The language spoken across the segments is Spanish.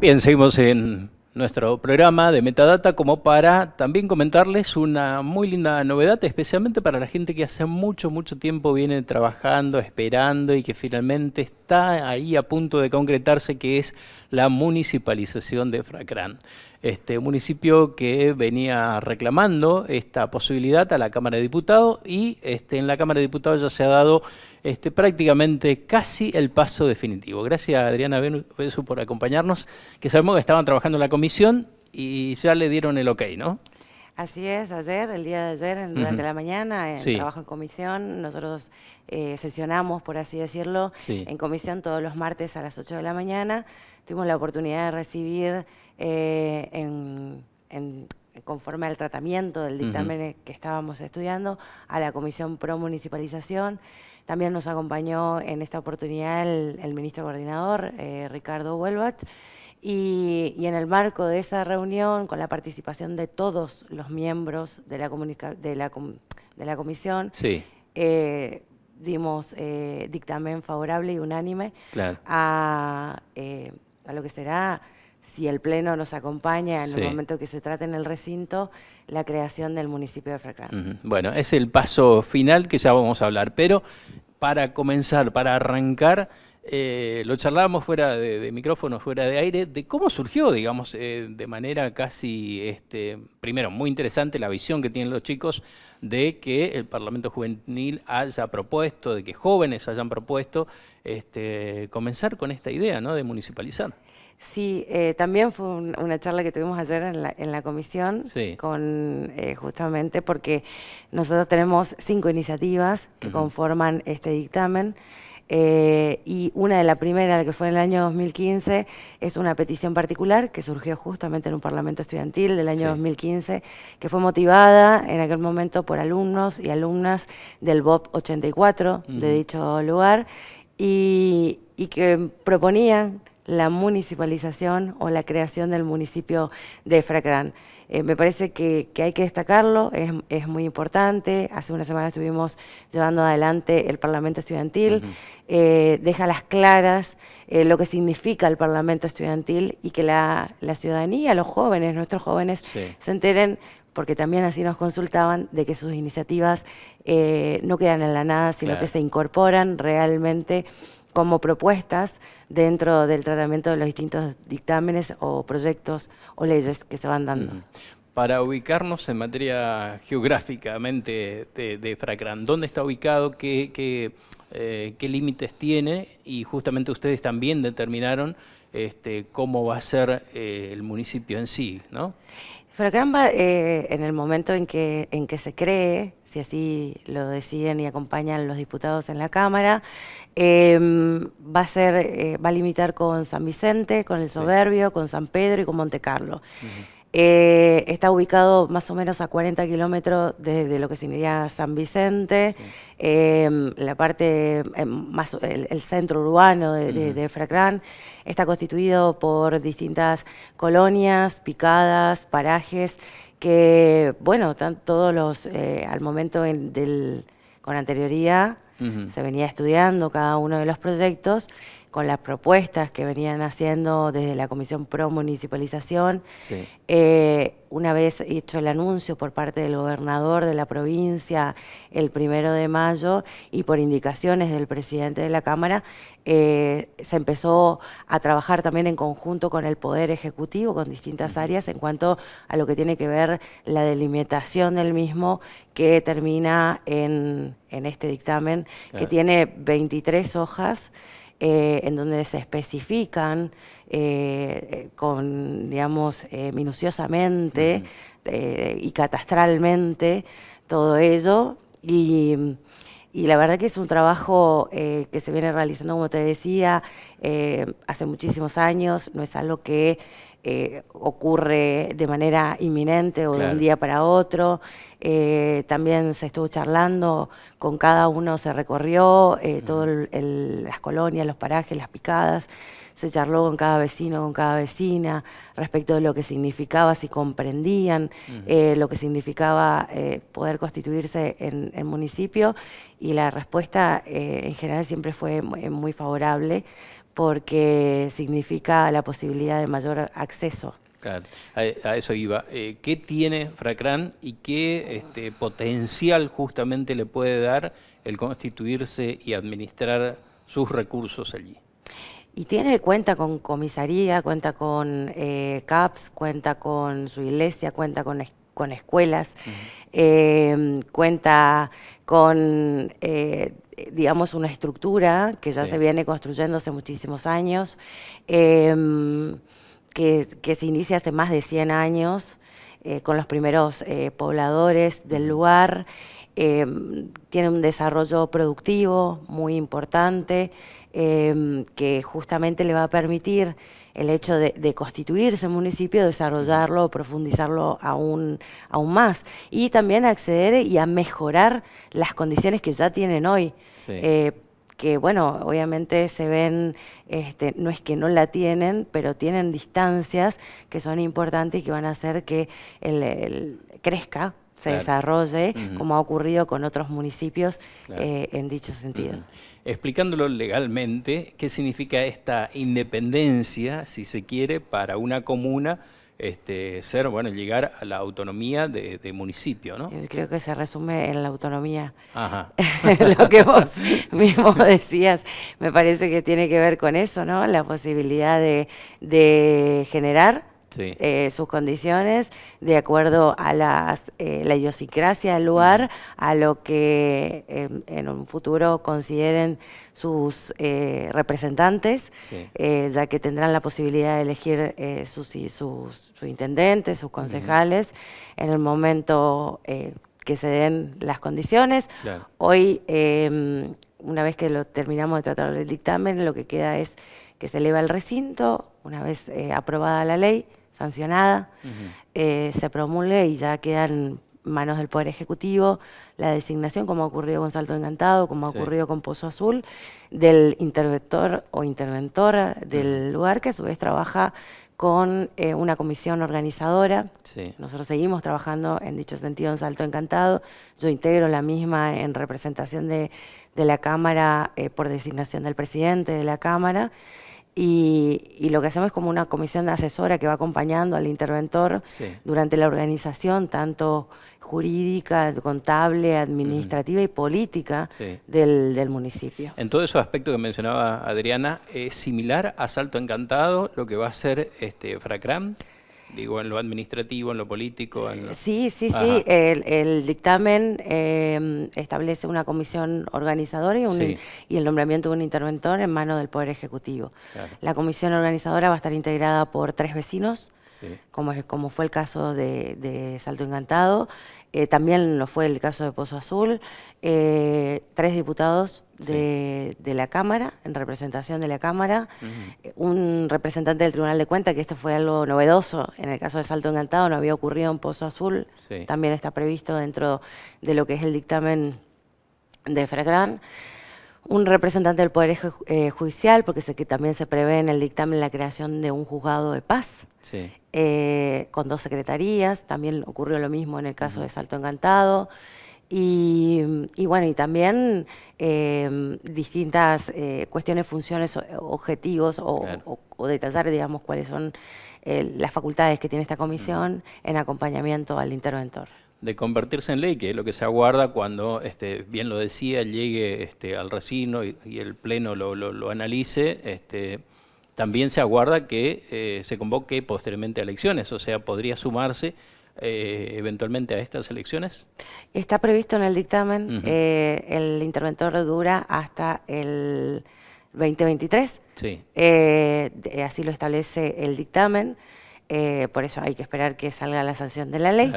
Bien, seguimos en nuestro programa de Metadata como para también comentarles una muy linda novedad, especialmente para la gente que hace mucho, mucho tiempo viene trabajando, esperando y que finalmente está ahí a punto de concretarse, que es la municipalización de Fracrán. Este municipio que venía reclamando esta posibilidad a la Cámara de Diputados y este, en la Cámara de Diputados ya se ha dado este, prácticamente casi el paso definitivo. Gracias a Adriana Besu por acompañarnos, que sabemos que estaban trabajando en la comisión y ya le dieron el ok, ¿no? Así es, ayer, el día de ayer, durante la mañana, en trabajo en comisión, nosotros eh, sesionamos, por así decirlo, en comisión todos los martes a las 8 de la mañana. Tuvimos la oportunidad de recibir eh, en conforme al tratamiento del dictamen eh, que estábamos estudiando, a la Comisión Pro Municipalización. También nos acompañó en esta oportunidad el, ministro coordinador, eh, Ricardo Huelvat, y, en el marco de esa reunión, con la participación de todos los miembros de la, comisión, sí. Eh, dimos dictamen favorable y unánime a lo que será si el Pleno nos acompaña en el momento que se trate en el recinto, la creación del municipio de Fracán. Bueno, es el paso final que ya vamos a hablar, pero para comenzar, para arrancar, eh, lo charlábamos fuera de, micrófono, fuera de aire, de cómo surgió, digamos, eh, de manera casi, este, primero, muy interesante la visión que tienen los chicos de que el Parlamento Juvenil haya propuesto, de que jóvenes hayan propuesto este, comenzar con esta idea ¿no? de municipalizar. Sí, eh, también fue una charla que tuvimos ayer en la, en la comisión, con, justamente porque nosotros tenemos cinco iniciativas que conforman este dictamen. Eh, y una de las primeras que fue en el año 2015, es una petición particular que surgió justamente en un parlamento estudiantil del año 2015, que fue motivada en aquel momento por alumnos y alumnas del BOP 84 de dicho lugar y, y que proponían la municipalización o la creación del municipio de Fracrán. Eh, me parece que, hay que destacarlo, es, muy importante. Hace una semana estuvimos llevando adelante el Parlamento Estudiantil, eh, deja las claras eh, lo que significa el Parlamento Estudiantil y que la, ciudadanía, los jóvenes, nuestros jóvenes, se enteren porque también así nos consultaban de que sus iniciativas no quedan en la nada, sino que se incorporan realmente como propuestas dentro del tratamiento de los distintos dictámenes o proyectos o leyes que se van dando. Para ubicarnos en materia geográficamente de, de Fracran, ¿dónde está ubicado? Eh, ¿Qué, límites tiene? Y justamente ustedes también determinaron este, cómo va a ser eh, el municipio en sí, ¿no? va, eh, en el momento en que, en que se cree, si así lo deciden y acompañan los diputados en la Cámara, em, va, a ser, eh, va a limitar con San Vicente, con El Soberbio, con San Pedro y con Montecarlo. Carlo. Eh, está ubicado más o menos a 40 kilómetros desde lo que sería San Vicente, em, la parte em, más el, centro urbano de, Fracrán. Está constituido por distintas colonias, picadas, parajes, que, bueno, están todos los, eh, al momento del, con anterioridad, se venía estudiando cada uno de los proyectos con las propuestas que venían haciendo desde la Comisión Pro Municipalización. Eh, una vez hecho el anuncio por parte del gobernador de la provincia el primero de mayo y por indicaciones del presidente de la Cámara, eh, se empezó a trabajar también en conjunto con el Poder Ejecutivo, con distintas áreas, en cuanto a lo que tiene que ver la delimitación del mismo que termina en, este dictamen, que tiene 23 hojas. Eh, en donde se especifican eh, eh, con, digamos, minuciosamente y catastralmente todo ello. y, la verdad que es un trabajo que se viene realizando, como te decía, hace muchísimos años, no es algo que eh, ocurre de manera inminente o de un día para otro. Eh, también se estuvo charlando con cada uno, se recorrió eh, todas las colonias, los parajes, las picadas. Se charló con cada vecino, con cada vecina, respecto de lo que significaba, si comprendían lo que significaba poder constituirse en el municipio. Y la respuesta en general siempre fue muy favorable porque significa la posibilidad de mayor acceso. Claro, a, eso iba. Eh, ¿Qué tiene Fracrán y qué este, potencial justamente le puede dar el constituirse y administrar sus recursos allí? Y tiene cuenta con comisaría, cuenta con eh, CAPS, cuenta con su iglesia, cuenta con, con escuelas, eh, cuenta con, eh, digamos, una estructura que ya se viene construyendo hace muchísimos años, em, que, se inicia hace más de 100 años eh, con los primeros eh, pobladores del lugar. Em, tiene un desarrollo productivo muy importante, Em, que justamente le va a permitir el hecho de, constituirse municipio, desarrollarlo, profundizarlo aún, aún más y también acceder y a mejorar las condiciones que ya tienen hoy. Eh, que bueno, obviamente se ven, este, no es que no la tienen, pero tienen distancias que son importantes y que van a hacer que crezca se desarrolle, como ha ocurrido con otros municipios eh, en dicho sentido. Explicándolo legalmente, ¿qué significa esta independencia, si se quiere, para una comuna? Este, ser, bueno, llegar a la autonomía de, municipio, ¿no? Eh, creo que se resume en la autonomía. Lo que vos mismo decías, me parece que tiene que ver con eso, ¿no? La posibilidad de generar eh, sus condiciones, de acuerdo a las, eh, la idiosincrasia del lugar, a lo que em, en un futuro consideren sus eh, representantes, ya que tendrán la posibilidad de elegir sus, sus, intendentes, sus concejales, en el momento que se den las condiciones. Hoy, em, una vez que lo terminamos de tratar el dictamen, lo que queda es que se eleva el recinto, una vez aprobada la ley, sancionada, eh, se promulgue y ya quedan manos del Poder Ejecutivo la designación, como ha ocurrido con Salto Encantado, como ha ocurrido con Pozo Azul, del interventor o interventora del lugar, que a su vez trabaja con eh, una comisión organizadora. Nosotros seguimos trabajando en dicho sentido en Salto Encantado. Yo integro la misma en representación de, la Cámara eh, por designación del presidente de la Cámara. Y, lo que hacemos es como una comisión de asesora que va acompañando al interventor durante la organización, tanto jurídica, contable, administrativa y política del, municipio. En todos esos aspectos que mencionaba Adriana, ¿es similar a Salto Encantado lo que va a hacer este, Fracram? Digo, en lo administrativo, en lo político. Sí, sí, sí. El, dictamen em, establece una comisión organizadora y, el nombramiento de un interventor en manos del Poder Ejecutivo. La comisión organizadora va a estar integrada por tres vecinos, como, como fue el caso de, Salto Encantado, eh, también lo fue el caso de Pozo Azul, eh, tres diputados de, la Cámara, en representación de la Cámara, eh, un representante del Tribunal de Cuentas, que esto fue algo novedoso, en el caso de Salto Encantado no había ocurrido en Pozo Azul, también está previsto dentro de lo que es el dictamen de Fragran un representante del Poder eh, Judicial, porque sé que también se prevé en el dictamen la creación de un juzgado de paz, eh, con dos secretarías, también ocurrió lo mismo en el caso de Salto Encantado, y, bueno, y también eh, distintas cuestiones, funciones, objetivos o, detallar, digamos, cuáles son las facultades que tiene esta comisión en acompañamiento al interventor de convertirse en ley, que es lo que se aguarda cuando, este, bien lo decía, llegue este, al recino y, el Pleno lo, analice, este, también se aguarda que eh, se convoque posteriormente a elecciones, o sea, podría sumarse eh, eventualmente a estas elecciones? Está previsto en el dictamen, eh, el interventor dura hasta el 2023, sí. así lo establece el dictamen, por eso hay que esperar que salga la sanción de la ley.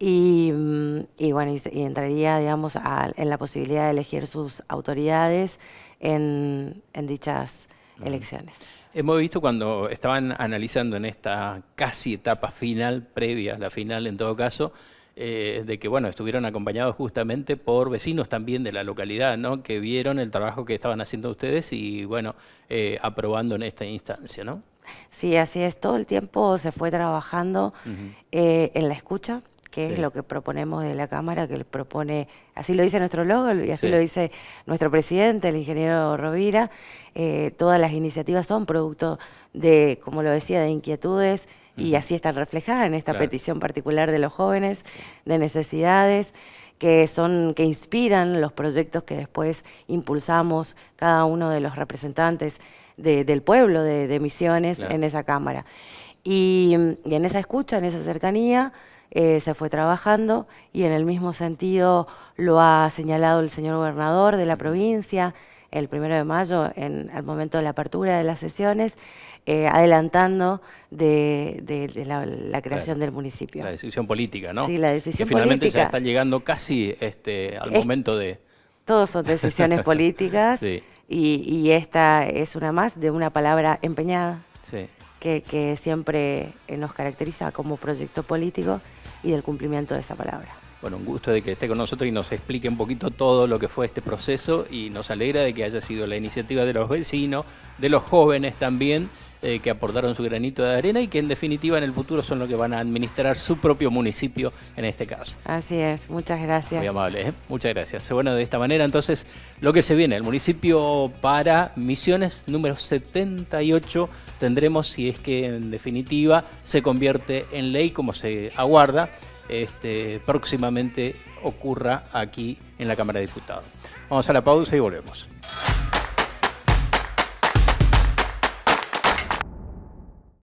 Mm, y, bueno, entraría, digamos, en la posibilidad de elegir sus autoridades en, dichas elecciones. Hemos visto cuando estaban analizando en esta casi etapa final, previa a la final en todo caso, eh, de que bueno, estuvieron acompañados justamente por vecinos también de la localidad, ¿no? que vieron el trabajo que estaban haciendo ustedes y bueno, eh, aprobando en esta instancia, ¿no? Sí, así es, todo el tiempo se fue trabajando eh, en la escucha, que es lo que proponemos de la Cámara, que propone, así lo dice nuestro logo y así lo dice nuestro presidente, el ingeniero Rovira, eh, todas las iniciativas son producto de, como lo decía, de inquietudes y así están reflejadas en esta petición particular de los jóvenes, de necesidades que son que inspiran los proyectos que después impulsamos cada uno de los representantes del pueblo de, Misiones en esa cámara. y en esa escucha, en esa cercanía, eh, se fue trabajando y en el mismo sentido lo ha señalado el señor gobernador de la provincia el primero de mayo, en, al momento de la apertura de las sesiones, eh, adelantando de, la, creación del municipio. La decisión política, ¿no? Sí, la decisión política. finalmente ya está llegando casi este, al momento de... Todos son decisiones políticas y, esta es una más de una palabra empeñada. que, siempre nos caracteriza como proyecto político y del cumplimiento de esa palabra. Bueno, un gusto de que esté con nosotros y nos explique un poquito todo lo que fue este proceso y nos alegra de que haya sido la iniciativa de los vecinos, de los jóvenes también eh, que aportaron su granito de arena y que en definitiva en el futuro son los que van a administrar su propio municipio en este caso. Así es, muchas gracias. Muy amable, ¿eh? muchas gracias. Bueno, de esta manera entonces lo que se viene, el municipio para Misiones número 78 tendremos si es que en definitiva se convierte en ley como se aguarda este, próximamente ocurra aquí en la Cámara de Diputados. Vamos a la pausa y volvemos.